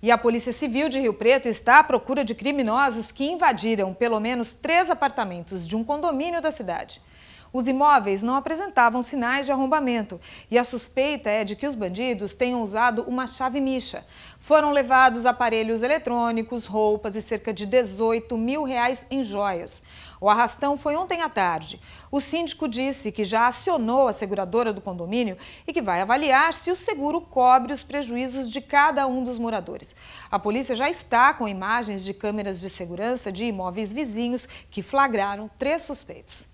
E a Polícia Civil de Rio Preto está à procura de criminosos que invadiram pelo menos três apartamentos de um condomínio da cidade. Os imóveis não apresentavam sinais de arrombamento e a suspeita é de que os bandidos tenham usado uma chave micha. Foram levados aparelhos eletrônicos, roupas e cerca de 18 mil reais em joias. O arrastão foi ontem à tarde. O síndico disse que já acionou a seguradora do condomínio e que vai avaliar se o seguro cobre os prejuízos de cada um dos moradores. A polícia já está com imagens de câmeras de segurança de imóveis vizinhos que flagraram três suspeitos.